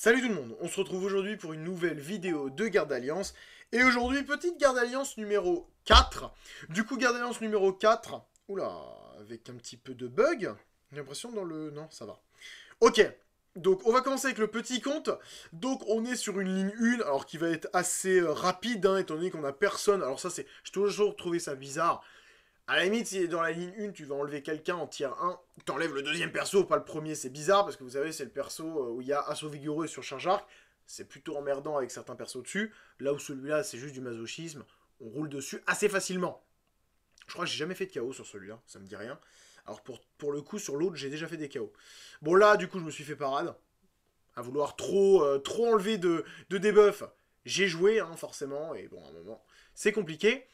Salut tout le monde, on se retrouve aujourd'hui pour une nouvelle vidéo de Garde Alliance. Et aujourd'hui, petite Garde Alliance numéro 4. Du coup, Garde Alliance numéro 4. Oula, avec un petit peu de bug. J'ai l'impression dans le... Non, ça va. Ok, donc on va commencer avec le petit compte. Donc on est sur une ligne 1, alors qui va être assez euh, rapide, hein, étant donné qu'on a personne. Alors ça, c'est... J'ai toujours trouvé ça bizarre à la limite, si dans la ligne 1, tu vas enlever quelqu'un en tier 1, t'enlèves le deuxième perso, pas le premier, c'est bizarre, parce que vous savez, c'est le perso euh, où il y a assaut vigoureux sur charge arc, c'est plutôt emmerdant avec certains persos dessus, là où celui-là, c'est juste du masochisme, on roule dessus assez facilement. Je crois que j'ai jamais fait de chaos sur celui-là, ça me dit rien. Alors pour, pour le coup, sur l'autre, j'ai déjà fait des chaos. Bon là, du coup, je me suis fait parade, à vouloir trop, euh, trop enlever de, de debuff. J'ai joué, hein, forcément, et bon, à un moment, c'est compliqué.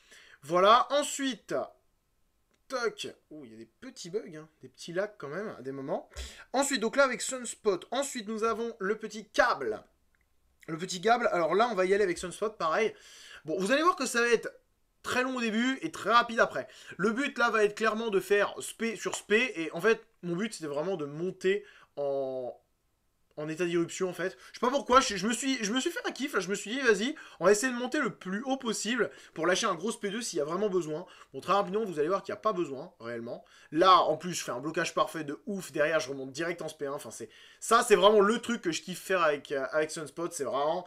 Voilà, ensuite, Toc Oh, il y a des petits bugs, hein. des petits lacs quand même, à des moments. Ensuite, donc là, avec Sunspot. Ensuite, nous avons le petit câble. Le petit câble. Alors là, on va y aller avec Sunspot, pareil. Bon, vous allez voir que ça va être très long au début et très rapide après. Le but, là, va être clairement de faire spé sur spé. Et en fait, mon but, c'était vraiment de monter en, en état d'irruption en fait. Je sais pas pourquoi, je, me suis, je me suis fait un kiff là, je me suis dit vas-y, on va essayer de monter le plus haut possible pour lâcher un gros sp 2 s'il y a vraiment besoin. Bon très rapidement vous allez voir qu'il n'y a pas besoin réellement. Là en plus je fais un blocage parfait de ouf, derrière je remonte direct en SP1, enfin c'est... Ça c'est vraiment le truc que je kiffe faire avec, euh, Sunspot, c'est vraiment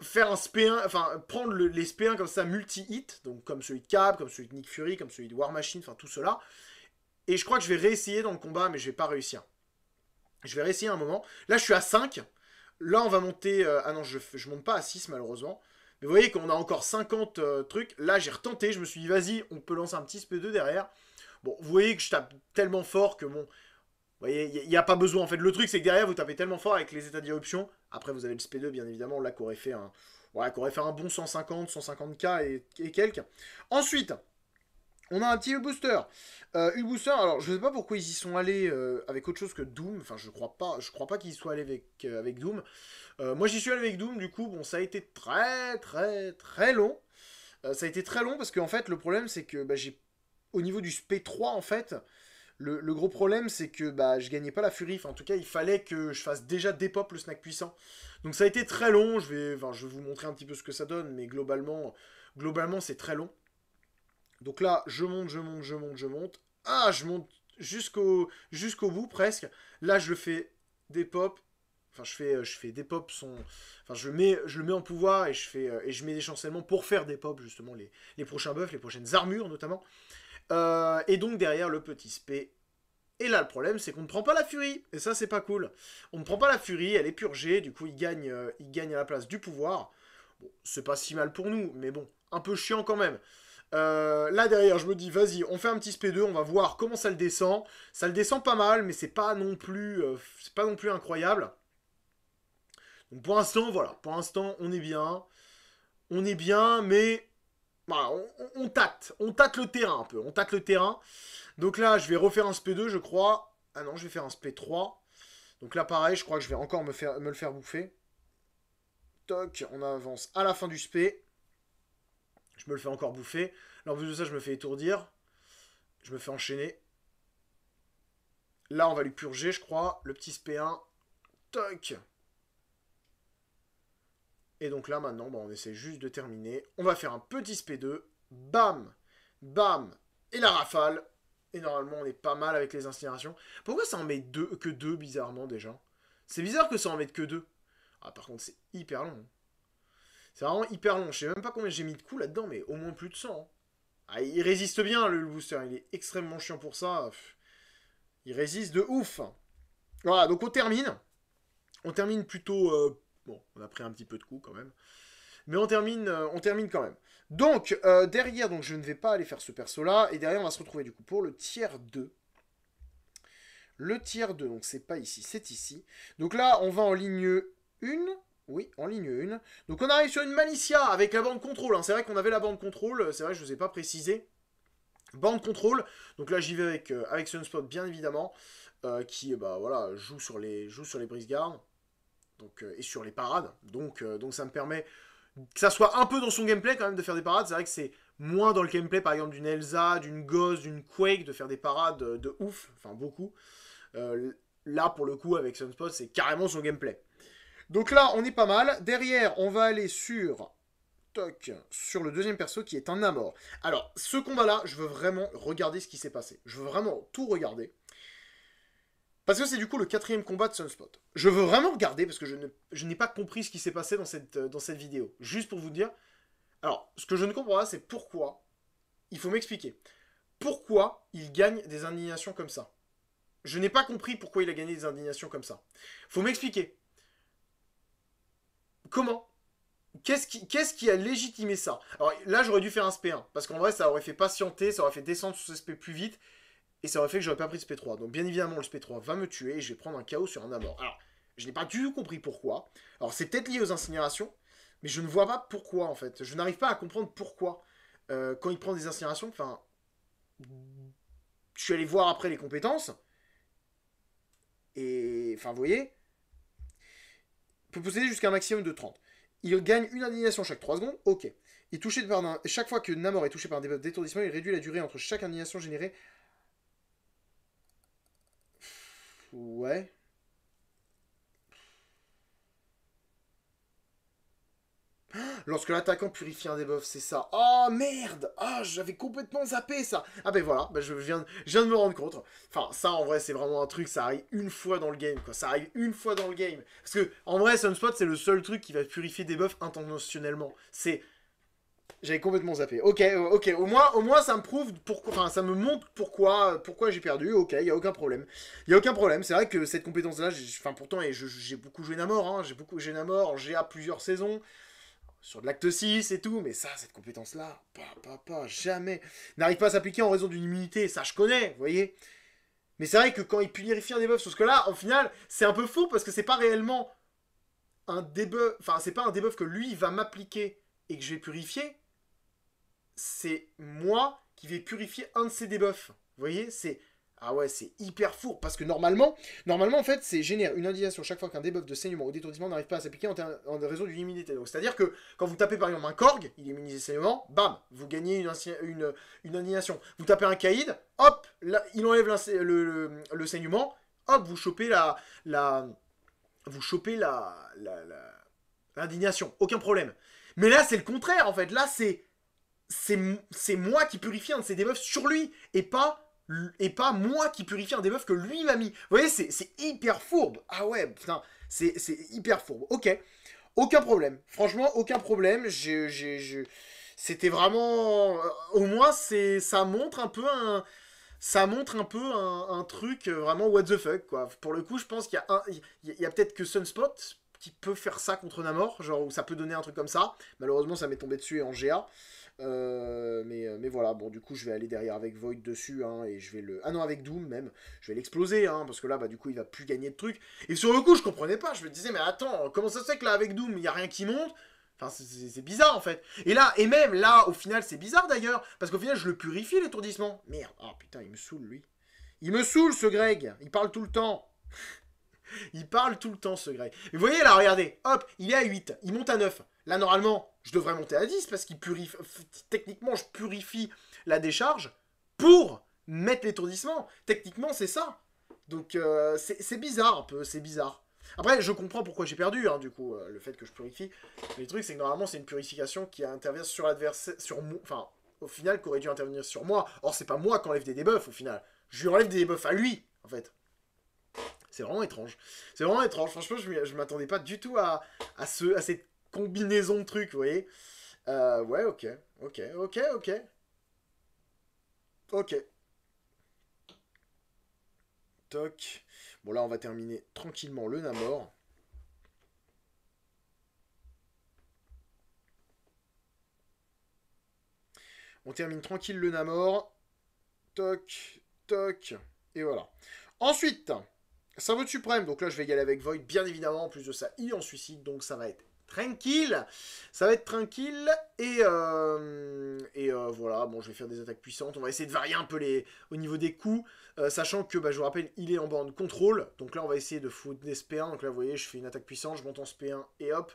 faire un SP1, enfin prendre les SP1 comme ça multi-hit, donc comme celui de Cap, comme celui de Nick Fury, comme celui de War Machine, enfin tout cela. Et je crois que je vais réessayer dans le combat mais je vais pas réussir. Je vais réessayer un moment. Là, je suis à 5. Là, on va monter... Euh, ah non, je ne monte pas à 6, malheureusement. Mais vous voyez qu'on a encore 50 euh, trucs. Là, j'ai retenté. Je me suis dit, vas-y, on peut lancer un petit SP2 derrière. Bon, vous voyez que je tape tellement fort que, mon, Vous voyez, il n'y a, pas besoin. En fait, le truc, c'est que derrière, vous tapez tellement fort avec les états d'irruption, Après, vous avez le SP2, bien évidemment. Là, qu'aurait fait un... Voilà, qu'aurait fait un bon 150, 150k et, et quelques. Ensuite... On a un petit booster. u euh, une booster, alors je ne sais pas pourquoi ils y sont allés euh, avec autre chose que Doom. Enfin, je crois pas, je crois pas qu'ils y soient allés avec, euh, avec Doom. moi, j'y suis allé avec Doom, du coup, bon, ça a été très, très, très long. ça a été très long parce qu'en fait, le problème, c'est que bah, j'ai. Au niveau du SP3, en fait, le, gros problème, c'est que bah, je gagnais pas la furie. en tout cas, il fallait que je fasse déjà des le snack puissant. Donc, ça a été très long. Je vais, je vous montrer un petit peu ce que ça donne, mais globalement, globalement c'est très long. Donc là, je monte, je monte, je monte, je monte. Ah, je monte jusqu'au jusqu'au bout presque. Là, je fais des pop. Enfin, je fais, euh, je fais des pop Enfin, je mets, je le mets en pouvoir et je fais euh, et je mets des chancellements pour faire des pop justement les, prochains buffs, les prochaines armures notamment. Euh, et donc derrière le petit spé. Et là, le problème, c'est qu'on ne prend pas la furie. Et ça, c'est pas cool. On ne prend pas la furie, elle est purgée. Du coup, il gagne, il gagne à la place du pouvoir. Bon, c'est pas si mal pour nous, mais bon, un peu chiant quand même. Euh, là derrière, je me dis, vas-y, on fait un petit SP2, on va voir comment ça le descend. Ça le descend pas mal, mais c'est pas non plus, euh, c'est pas non plus incroyable. Donc pour l'instant, voilà, pour l'instant, on est bien, on est bien, mais on, tâte, on tâte le terrain un peu, on tâte le terrain. Donc là, je vais refaire un SP2, je crois. Ah non, je vais faire un SP3. Donc là, pareil, je crois que je vais encore me, faire, le faire bouffer. Toc, on avance à la fin du SP je me le fais encore bouffer. Là, en plus de ça, je me fais étourdir. Je me fais enchaîner. Là, on va lui purger, je crois. Le petit SP1. Toc Et donc là, maintenant, bah, on essaie juste de terminer. On va faire un petit SP2. Bam Bam Et la rafale et normalement, on est pas mal avec les incinérations. Pourquoi ça en met deux, que deux, bizarrement, déjà C'est bizarre que ça en mette que deux. Ah, par contre, c'est hyper long. Hein. C'est vraiment hyper long. Je sais même pas combien j'ai mis de coups là-dedans, mais au moins plus de 100. Hein. Ah, il résiste bien, le booster. Il est extrêmement chiant pour ça. Il résiste de ouf. Voilà, donc on termine. On termine plutôt... Euh, bon, on a pris un petit peu de coups quand même. Mais on termine, euh, on termine quand même. Donc, euh, derrière, donc je ne vais pas aller faire ce perso-là. Et derrière, on va se retrouver du coup pour le tiers 2. Le tiers 2, donc c'est pas ici, c'est ici. Donc là, on va en ligne 1, oui, en ligne 1. Donc on arrive sur une Malicia avec la bande contrôle. Hein. C'est vrai qu'on avait la bande contrôle, c'est vrai que je ne vous ai pas précisé. Bande contrôle, donc là j'y vais avec, euh, avec, Sunspot bien évidemment, euh, qui bah, voilà, joue sur les, joue sur les brise -gardes, donc, euh, et sur les parades. Donc, donc ça me permet que ça soit un peu dans son gameplay quand même de faire des parades. C'est vrai que c'est moins dans le gameplay par exemple d'une Elsa, d'une Ghost, d'une Quake, de faire des parades de ouf, enfin beaucoup. là pour le coup avec Sunspot c'est carrément son gameplay. Donc là, on est pas mal. Derrière, on va aller sur... Toc, sur le deuxième perso qui est un amour. Alors, ce combat-là, je veux vraiment regarder ce qui s'est passé. Je veux vraiment tout regarder. Parce que c'est du coup le quatrième combat de Sunspot. Je veux vraiment regarder parce que je n'ai pas compris ce qui s'est passé euh, dans cette, vidéo. Juste pour vous dire. Alors, ce que je ne comprends pas, c'est pourquoi. Il faut m'expliquer. Pourquoi il gagne des indignations comme ça Je n'ai pas compris pourquoi il a gagné des indignations comme ça. Il Faut m'expliquer. Comment Qu'est-ce qui, a légitimé ça Alors là, j'aurais dû faire un SP1, parce qu'en vrai, ça aurait fait patienter, ça aurait fait descendre ce SP plus vite, et ça aurait fait que j'aurais pas pris le SP3. Donc bien évidemment, le SP3 va me tuer, et je vais prendre un chaos sur un amour. Alors, je n'ai pas du tout compris pourquoi. Alors c'est peut-être lié aux incinérations, mais je ne vois pas pourquoi, en fait. Je n'arrive pas à comprendre pourquoi, euh, quand il prend des incinérations, enfin... Je suis allé voir après les compétences, et... Enfin, vous voyez peut posséder jusqu'à un maximum de 30. Il gagne une indignation chaque 3 secondes, ok. Il touché Chaque fois que Namor est touché par un détourdissement, il réduit la durée entre chaque indignation générée. Ouais. Lorsque l'attaquant purifie un debuff, c'est ça. Oh merde oh, j'avais complètement zappé ça Ah ben voilà, ben, je, viens, de me rendre compte. Enfin, ça en vrai, c'est vraiment un truc, ça arrive une fois dans le game, Ça arrive une fois dans le game. Parce que, en vrai, Sunspot, c'est le seul truc qui va purifier des buffs intentionnellement. C'est... J'avais complètement zappé. Ok, euh, ok, au moins, au moins ça me prouve pourquoi, enfin ça me montre pourquoi, pourquoi j'ai perdu. Ok, il y a aucun problème. Il y a aucun problème. C'est vrai que cette compétence-là, enfin pourtant, et j'ai beaucoup joué Namor, hein. j'ai beaucoup joué Namor, j'ai à plusieurs saisons sur de l'acte 6 et tout, mais ça, cette compétence-là, pas, pas, pas, jamais, n'arrive pas à s'appliquer en raison d'une immunité, ça je connais, vous voyez Mais c'est vrai que quand il purifie un debuff, ce que là, en final, c'est un peu faux, parce que c'est pas réellement un debuff, enfin, c'est pas un debuff que lui va m'appliquer et que je vais purifier, c'est moi qui vais purifier un de ses debuffs, vous voyez C'est ah ouais, c'est hyper fou, parce que normalement, normalement en fait, c'est génère une indignation chaque fois qu'un debuff de saignement ou détourdissement n'arrive pas à s'appliquer en, raison réseau d'une immunité. Donc c'est-à-dire que quand vous tapez par exemple un Korg, il est immunisé saignement, bam, vous gagnez une, une, indignation. Vous tapez un Kaïd, hop, il enlève le, le, saignement, hop, vous chopez la la vous chopez la l'indignation, la, l'indignation. aucun problème. Mais là, c'est le contraire en fait. Là, c'est c'est moi qui purifie un de ces debuffs sur lui et pas et pas moi qui purifie un debuff que lui m'a mis. Vous voyez, c'est hyper fourbe. Ah ouais, putain, c'est hyper fourbe. Ok, aucun problème. Franchement, aucun problème. Je... C'était vraiment... Euh, au moins, ça montre un peu un ça montre un peu un, un, truc euh, vraiment what the fuck, quoi. Pour le coup, je pense qu'il y a, un, peut-être que Sunspot qui peut faire ça contre Namor, genre, où ça peut donner un truc comme ça. Malheureusement, ça m'est tombé dessus en GA. Euh, mais, euh, mais, voilà, bon, du coup, je vais aller derrière avec Void dessus, hein, et je vais le. Ah non, avec Doom même, je vais l'exploser, hein, parce que là, bah, du coup, il va plus gagner de trucs. Et sur le coup, je comprenais pas, je me disais, mais attends, comment ça se fait que là, avec Doom, il n'y a rien qui monte Enfin, c'est bizarre en fait. Et là, et même là, au final, c'est bizarre d'ailleurs, parce qu'au final, je le purifie l'étourdissement. Merde, ah putain, il me saoule lui. Il me saoule ce Greg, il parle tout le temps. il parle tout le temps ce Greg. vous voyez là, regardez, hop, il est à 8, il monte à 9. Là, normalement, je devrais monter à 10 parce qu'il purifie. Techniquement, je purifie la décharge pour mettre l'étourdissement. Techniquement, c'est ça. Donc, euh, c'est bizarre un peu, c'est bizarre. Après, je comprends pourquoi j'ai perdu, hein, du coup, euh, le fait que je purifie. Mais le truc, c'est que normalement, c'est une purification qui intervient sur l'adversaire, sur enfin, au final, qui aurait dû intervenir sur moi. Or, c'est pas moi qui enlève des debuffs, au final. Je lui enlève des debuffs à lui, en fait. C'est vraiment étrange. C'est vraiment étrange. Franchement, je, je m'attendais pas du tout à, à, ce, à cette combinaison de trucs, vous voyez. Euh, ouais, ok, ok, ok, ok. Ok. Toc. Bon, là, on va terminer tranquillement le Namor. On termine tranquille le Namor. Toc, toc. Et voilà. Ensuite, ça être suprême. Donc là, je vais y aller avec Void, bien évidemment. En plus de ça, il en suicide. Donc ça va être tranquille. Ça va être tranquille. Et, euh, et euh, voilà, bon, je vais faire des attaques puissantes. On va essayer de varier un peu les, au niveau des coups. Euh, sachant que, bah, je vous rappelle, il est en borne contrôle. Donc là, on va essayer de foutre des SP1. Donc là, vous voyez, je fais une attaque puissante, je monte en SP1 et hop.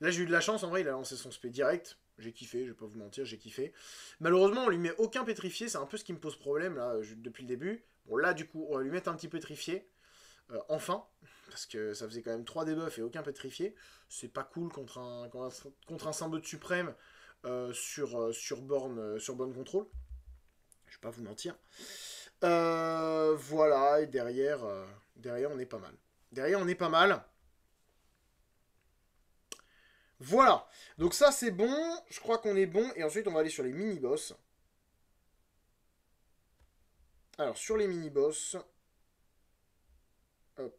Là, j'ai eu de la chance. En vrai, il a lancé son SP direct. J'ai kiffé, je vais pas vous mentir, j'ai kiffé. Malheureusement, on lui met aucun pétrifié. C'est un peu ce qui me pose problème, là, depuis le début. Bon, là, du coup, on va lui mettre un petit pétrifié. enfin parce que ça faisait quand même 3 debuffs et aucun pétrifié. C'est pas cool contre un, contre un symbole suprême euh, sur, euh, sur, borne, euh, sur borne contrôle. Je vais pas vous mentir. voilà, et derrière, derrière, on est pas mal. Derrière, on est pas mal. Voilà. Donc ça, c'est bon. Je crois qu'on est bon. Et ensuite, on va aller sur les mini-boss. Alors, sur les mini-boss... Hop.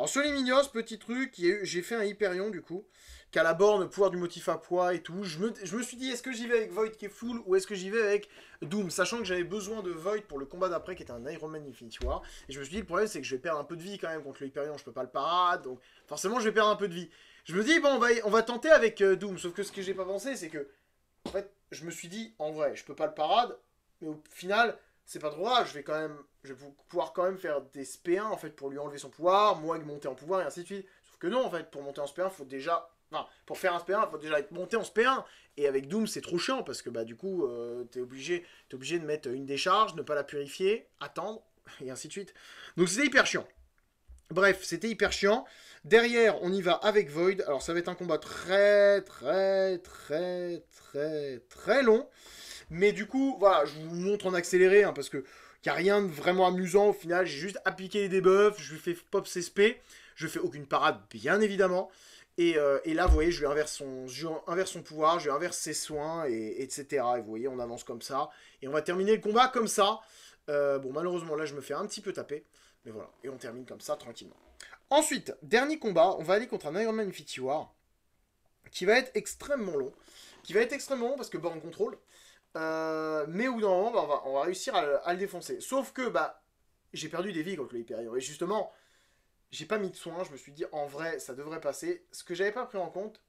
Alors sur les petit truc, j'ai fait un Hyperion du coup, qui a la borne pouvoir du motif à poids et tout. Je me, suis dit, est-ce que j'y vais avec Void qui est full ou est-ce que j'y vais avec Doom Sachant que j'avais besoin de Void pour le combat d'après qui était un Iron Man Infinity War. Et je me suis dit, le problème c'est que je vais perdre un peu de vie quand même contre le Hyperion, je peux pas le parade, donc forcément je vais perdre un peu de vie. Je me dis, bon, on va, tenter avec euh, Doom, sauf que ce que j'ai pas pensé c'est que, en fait, je me suis dit, en vrai, je peux pas le parade, mais au final, c'est pas trop grave, je vais quand même je vais pouvoir quand même faire des SP1 en fait pour lui enlever son pouvoir, moi monter en pouvoir et ainsi de suite. Sauf que non en fait, pour monter en SP1, faut déjà Enfin, pour faire un SP1, faut déjà être monté en SP1. Et avec Doom, c'est trop chiant parce que bah, du coup, tu euh, t'es obligé, es obligé de mettre une décharge, ne pas la purifier, attendre, et ainsi de suite. Donc c'était hyper chiant. Bref, c'était hyper chiant. Derrière, on y va avec Void. Alors ça va être un combat très, très, très, très, très long. Mais du coup, voilà, je vous montre en accéléré, hein, parce que qui a rien de vraiment amusant au final. J'ai juste appliqué les debuffs, je lui fais pop ses sp, je fais aucune parade, bien évidemment. Et, euh, et, là, vous voyez, je lui inverse son, pouvoir, je lui inverse ses soins, et, etc. Et vous voyez, on avance comme ça. Et on va terminer le combat comme ça. Euh, bon, malheureusement, là, je me fais un petit peu taper. Mais voilà, et on termine comme ça, tranquillement. Ensuite, dernier combat, on va aller contre un Iron Man War, qui va être extrêmement long. Qui va être extrêmement long parce que Born contrôle euh, mais au bout d'un bah, on, va, réussir à, le défoncer. Sauf que bah, j'ai perdu des vies contre le Hyperion. Et justement, j'ai pas mis de soin. Je me suis dit, en vrai, ça devrait passer. Ce que j'avais pas pris en compte,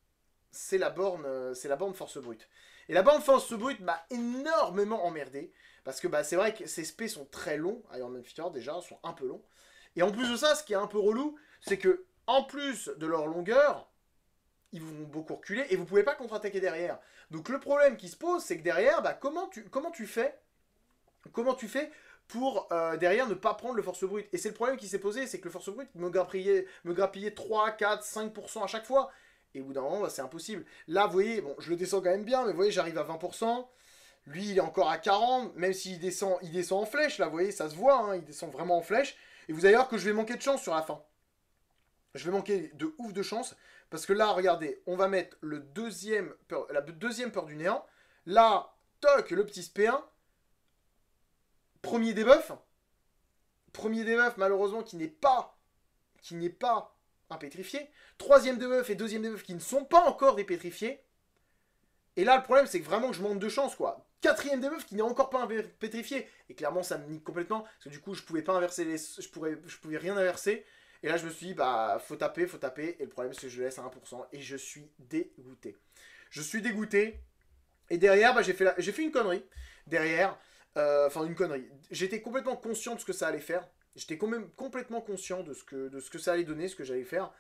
c'est la borne euh, c'est la borne force brute. Et la borne force brute m'a énormément emmerdé. Parce que bah, c'est vrai que ces spés sont très longs. Iron Man Fighter, déjà, sont un peu longs. Et en plus de ça, ce qui est un peu relou, c'est que, en plus de leur longueur, ils vont beaucoup reculer et vous pouvez pas contre-attaquer derrière. Donc le problème qui se pose, c'est que derrière, bah, comment, tu, comment tu fais Comment tu fais pour euh, derrière ne pas prendre le force brute Et c'est le problème qui s'est posé, c'est que le force brute me grappillait, me 3, 4, 5% à chaque fois. Et au bout d'un moment, bah, c'est impossible. Là, vous voyez, bon, je le descends quand même bien, mais vous voyez, j'arrive à 20%. Lui, il est encore à 40, même s'il descend, il descend en flèche, là, vous voyez, ça se voit, hein, il descend vraiment en flèche. Et vous allez voir que je vais manquer de chance sur la fin. Je vais manquer de ouf de chance. Parce que là, regardez, on va mettre la deuxième peur du néant. Là, toc, le petit SP1. Premier debuff. Premier debuff, malheureusement, qui n'est pas, qui n'est pas un pétrifié. Troisième debuff et deuxième debuff qui ne sont pas encore des pétrifiés. Et là, le problème, c'est que vraiment que je manque de chance, quoi. Quatrième debuff qui n'est encore pas pétrifié. Et clairement, ça me nique complètement. Parce que du coup, je pouvais pas inverser Je, je pouvais rien inverser. Et là, je me suis dit, bah, faut taper, faut taper. Et le problème, c'est que je laisse à 1%. Et je suis dégoûté. Je suis dégoûté. Et derrière, bah, j'ai fait, fait une connerie. Derrière, euh, enfin, une connerie. J'étais complètement conscient de ce que ça allait faire. J'étais complètement conscient de ce, que, de ce que ça allait donner, ce que j'allais faire.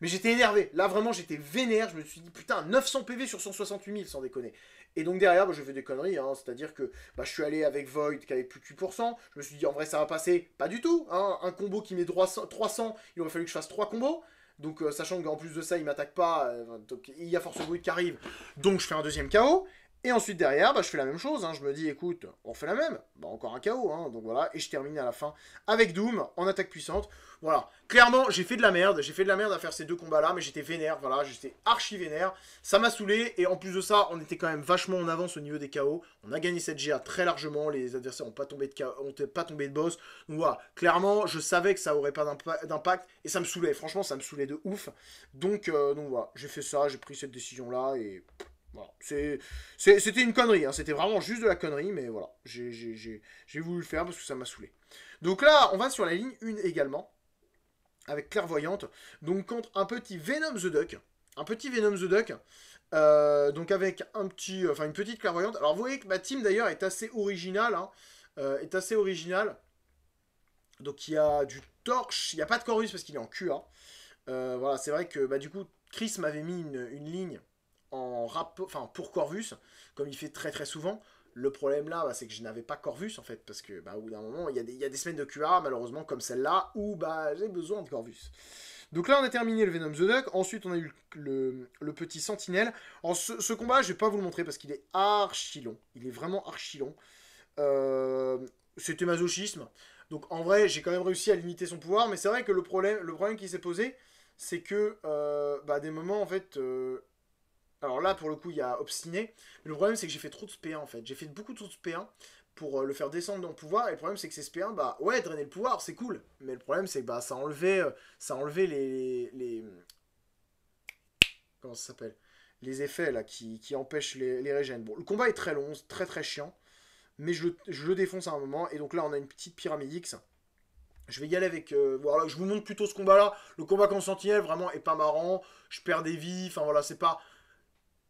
Mais j'étais énervé. Là, vraiment, j'étais vénère. Je me suis dit, putain, 900 PV sur 168 000, sans déconner. Et donc derrière, bah, je fais des conneries, hein. c'est-à-dire que bah, je suis allé avec Void qui avait plus de 8%, je me suis dit en vrai ça va passer, pas du tout, hein. un combo qui met 300, il aurait fallu que je fasse 3 combos, donc euh, sachant qu'en plus de ça il m'attaque pas, euh, donc il y a force Void qui arrive, donc je fais un deuxième KO, et ensuite derrière, bah, je fais la même chose, hein. je me dis écoute, on fait la même, bah, encore un KO, hein. donc voilà, et je termine à la fin avec Doom en attaque puissante. Voilà, clairement j'ai fait de la merde, j'ai fait de la merde à faire ces deux combats là, mais j'étais vénère, voilà, j'étais archi vénère, ça m'a saoulé, et en plus de ça, on était quand même vachement en avance au niveau des KO, on a gagné cette GA très largement, les adversaires n'ont pas tombé de pas tombé de boss, donc voilà, clairement je savais que ça aurait pas d'impact, et ça me saoulait, franchement ça me saoulait de ouf, donc, euh, donc voilà, j'ai fait ça, j'ai pris cette décision là, et... C'était une connerie, hein. c'était vraiment juste de la connerie, mais voilà, j'ai voulu le faire parce que ça m'a saoulé. Donc là, on va sur la ligne 1 également, avec Clairvoyante, donc contre un petit Venom the Duck, un petit Venom the Duck, euh, donc avec un petit, euh, enfin une petite Clairvoyante. Alors vous voyez que ma team d'ailleurs est assez originale, hein. euh, est assez originale. Donc il y a du Torche, il n'y a pas de Corvus parce qu'il est en QA. Hein. voilà, c'est vrai que bah, du coup, Chris m'avait mis une, une ligne en rapport, enfin pour Corvus, comme il fait très très souvent. Le problème là, bah, c'est que je n'avais pas Corvus en fait, parce que bah, au bout d'un moment, il y, a des, il y, a des semaines de QA malheureusement comme celle-là où bah, j'ai besoin de Corvus. Donc là, on a terminé le Venom the Duck. Ensuite, on a eu le, petit Sentinelle. En ce, combat, je ne vais pas vous le montrer parce qu'il est archi long. Il est vraiment archi long. Euh, C'était masochisme. Donc en vrai, j'ai quand même réussi à limiter son pouvoir. Mais c'est vrai que le problème, le problème qui s'est posé, c'est que euh, bah, des moments, en fait, euh, alors là, pour le coup, il y a obstiné. le problème, c'est que j'ai fait trop de SP1, en fait. J'ai fait beaucoup trop de SP1 pour euh, le faire descendre dans le pouvoir. Et le problème, c'est que ces SP1, bah ouais, drainer le pouvoir, c'est cool. Mais le problème, c'est que bah, ça enlevait, euh, ça les, les... Comment ça s'appelle Les effets, là, qui, qui empêchent les, régènes. Bon, le combat est très long, très très chiant. Mais je, le défonce à un moment. Et donc là, on a une petite pyramide X. Je vais y aller avec... Euh, voilà, je vous montre plutôt ce combat-là. Le combat contre Sentinelle, vraiment, est pas marrant. Je perds des vies. Enfin, voilà, c'est pas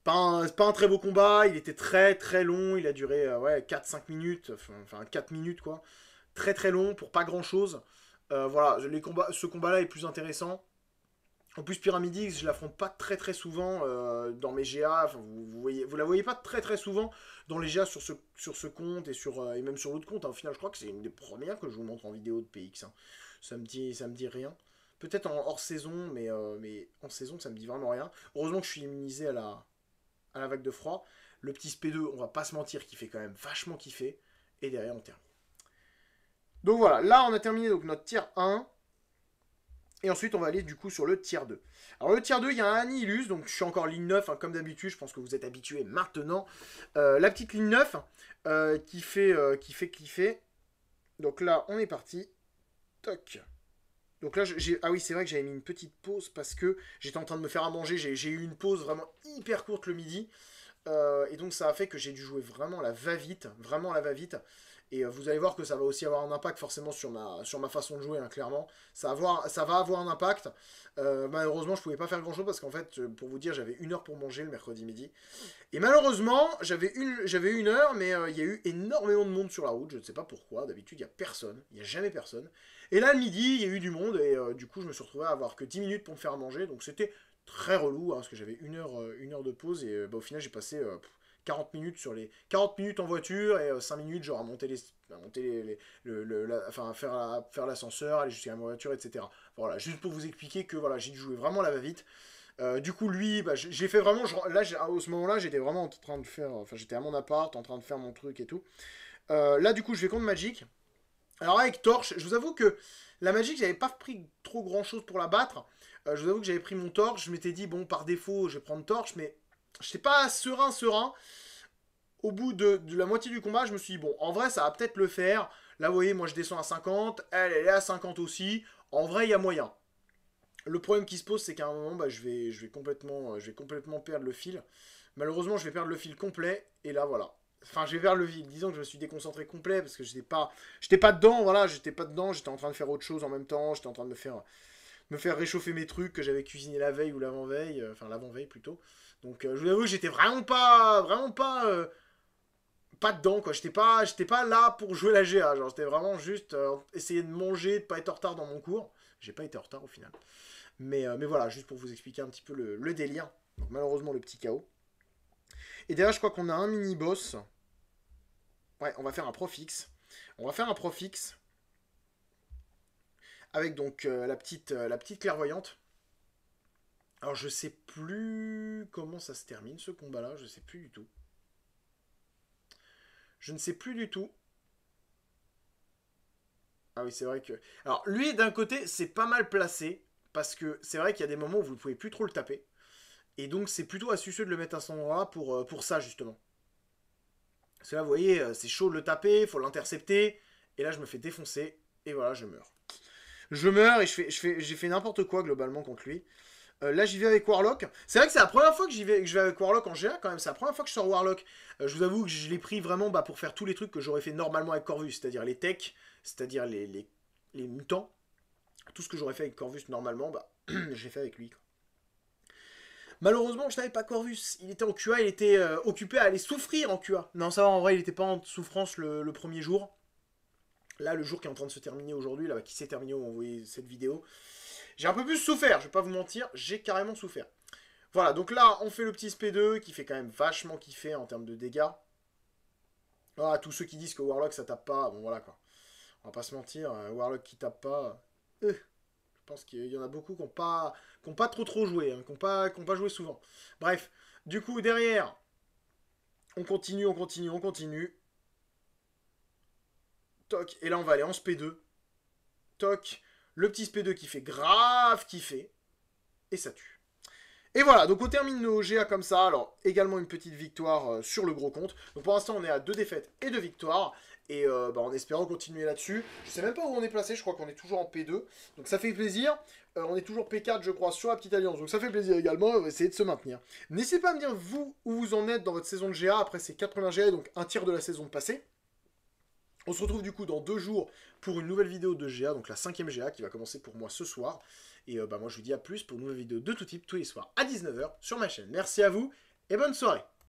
pas un, très beau combat, il était très très long, il a duré euh, ouais, 4-5 minutes, enfin 4 minutes quoi. Très très long pour pas grand chose. Euh, voilà, ce combat-là est plus intéressant. En plus, Pyramidix, je la l'affronte pas très très souvent euh, dans mes GA. vous, vous, voyez, vous la voyez pas très très souvent dans les GA sur ce, sur ce compte et, sur, et même sur l'autre compte. Hein. Au final, je crois que c'est une des premières que je vous montre en vidéo de PX. Hein. Ça, me dit, ça me dit rien. Peut-être en hors saison, mais, mais en saison, ça me dit vraiment rien. Heureusement que je suis immunisé à la, à la vague de froid. Le petit SP2, on va pas se mentir, qui fait quand même vachement kiffer. Et derrière, on termine. Donc voilà, là, on a terminé donc, notre tiers 1. Et ensuite, on va aller du coup sur le tiers 2. Alors le tiers 2, il y a un Annihilus, donc je suis encore ligne 9, hein, comme d'habitude, je pense que vous êtes habitués maintenant. Euh, la petite ligne 9, euh, qui fait, euh, qui fait, qui Donc là, on est parti. Toc. Donc là, j'ai... ah oui, c'est vrai que j'avais mis une petite pause parce que j'étais en train de me faire à manger. J'ai, eu une pause vraiment hyper courte le midi. Euh, et donc ça a fait que j'ai dû jouer vraiment la va-vite, vraiment la va-vite. Et euh, vous allez voir que ça va aussi avoir un impact forcément sur ma, sur ma façon de jouer, hein, clairement. Ça va, avoir, un impact. Euh, malheureusement, je pouvais pas faire grand-chose parce qu'en fait, pour vous dire, j'avais une heure pour manger le mercredi midi. Et malheureusement, j'avais une, j'avais une heure, mais il y a eu énormément de monde sur la route. Je ne sais pas pourquoi. D'habitude, il n'y a personne. Il n'y a jamais personne. Et là, le midi, il y a eu du monde, et euh, du coup, je me suis retrouvé à avoir que 10 minutes pour me faire manger, donc c'était très relou, hein, parce que j'avais une heure, euh, heure de pause, et euh, bah, au final, j'ai passé 40 minutes sur les 40 minutes en voiture et 5 minutes genre à monter les à les, le, enfin faire faire l'ascenseur aller jusqu'à ma voiture etc voilà juste pour vous expliquer que voilà j'ai jouer vraiment la va vite du coup lui bah, j'ai fait vraiment là au ce moment là j'étais vraiment en train de faire enfin j'étais à mon appart en train de faire mon truc et tout là du coup je vais contre Magic alors avec Torche, je vous avoue que la magie, j'avais pas pris trop grand chose pour la battre. Euh, je vous avoue que j'avais pris mon Torche. Je m'étais dit, bon, par défaut, je vais prendre Torche, mais je j'étais pas serein, serein. Au bout de, la moitié du combat, je me suis dit, bon, en vrai, ça va peut-être le faire. Là, vous voyez, moi, je descends à 50. Elle, elle est à 50 aussi. En vrai, il y a moyen. Le problème qui se pose, c'est qu'à un moment, bah, je, vais, je, vais complètement, euh, je vais complètement perdre le fil. Malheureusement, je vais perdre le fil complet. Et là, voilà. Enfin, j'ai vers le vide. Disons que je me suis déconcentré complet parce que j'étais pas, j'étais pas dedans. Voilà, j'étais pas dedans. J'étais en train de faire autre chose en même temps. J'étais en train de me faire, me faire réchauffer mes trucs que j'avais cuisiné la veille ou l'avant veille, euh, enfin l'avant veille plutôt. Donc, euh, je vous avoue, j'étais vraiment pas, vraiment pas, euh, pas dedans quoi. J'étais pas, j'étais pas là pour jouer la GA. Genre, j'étais vraiment juste essayer de manger, de pas être en retard dans mon cours. J'ai pas été en retard au final. Mais, mais voilà, juste pour vous expliquer un petit peu le, délire. malheureusement, le petit chaos. Et derrière, je crois qu'on a un mini-boss. Ouais, on va faire un profix. On va faire un profix. Avec donc euh, la, petite, euh, la petite clairvoyante. Alors, je sais plus comment ça se termine, ce combat-là. Je sais plus du tout. Je ne sais plus du tout. Ah oui, c'est vrai que... Alors, lui, d'un côté, c'est pas mal placé. Parce que c'est vrai qu'il y a des moments où vous ne pouvez plus trop le taper. Et donc c'est plutôt astucieux de le mettre à son endroit pour, euh, pour ça justement. Parce que là vous voyez, euh, c'est chaud de le taper, il faut l'intercepter. Et là je me fais défoncer et voilà je meurs. Je meurs et je fais, je fais, j'ai fait n'importe quoi globalement contre lui. Euh, là, j'y vais avec Warlock. C'est vrai que c'est la première fois que, j'y vais, je vais avec Warlock en GA, quand même. C'est la première fois que je sors Warlock. je vous avoue que je l'ai pris vraiment bah, pour faire tous les trucs que j'aurais fait normalement avec Corvus, c'est-à-dire les techs, c'est-à-dire les, les, mutants. Tout ce que j'aurais fait avec Corvus normalement, bah, j'ai fait avec lui. Malheureusement, je n'avais pas Corvus. Il était en QA, il était euh, occupé à aller souffrir en QA. Non, ça va, en vrai, il n'était pas en souffrance le, premier jour. Là, le jour qui est en train de se terminer aujourd'hui, là, qui s'est terminé où on voyait cette vidéo. J'ai un peu plus souffert, je vais pas vous mentir, j'ai carrément souffert. Voilà, donc là, on fait le petit SP2 qui fait quand même vachement kiffer en termes de dégâts. Ah, tous ceux qui disent que Warlock ça tape pas, bon voilà quoi. On va pas se mentir, euh, Warlock qui tape pas. Euh, je pense qu'il y en a beaucoup qui n'ont pas, trop trop joué, hein, qui n'ont pas, joué souvent. Bref, du coup, derrière, on continue, on continue, on continue. Toc, et là on va aller en SP2. Toc, le petit SP2 qui fait grave kiffer. Et ça tue. Et voilà, donc on termine nos GA comme ça. Alors, également une petite victoire euh, sur le gros compte. Donc pour l'instant, on est à deux défaites et deux victoires. Et euh, bah, en espérant continuer là-dessus. Je sais même pas où on est placé, je crois qu'on est toujours en P2. Donc ça fait plaisir. Euh, on est toujours P4, je crois, sur la petite alliance. Donc ça fait plaisir également, on essayer de se maintenir. N'hésitez pas à me dire, vous, où vous en êtes dans votre saison de GA après ces 80 GA, donc un tiers de la saison passée. On se retrouve du coup dans deux jours pour une nouvelle vidéo de GA, donc la cinquième GA qui va commencer pour moi ce soir. Et euh, bah, moi je vous dis à plus pour une nouvelle vidéo de tout type tous les soirs à 19h sur ma chaîne. Merci à vous et bonne soirée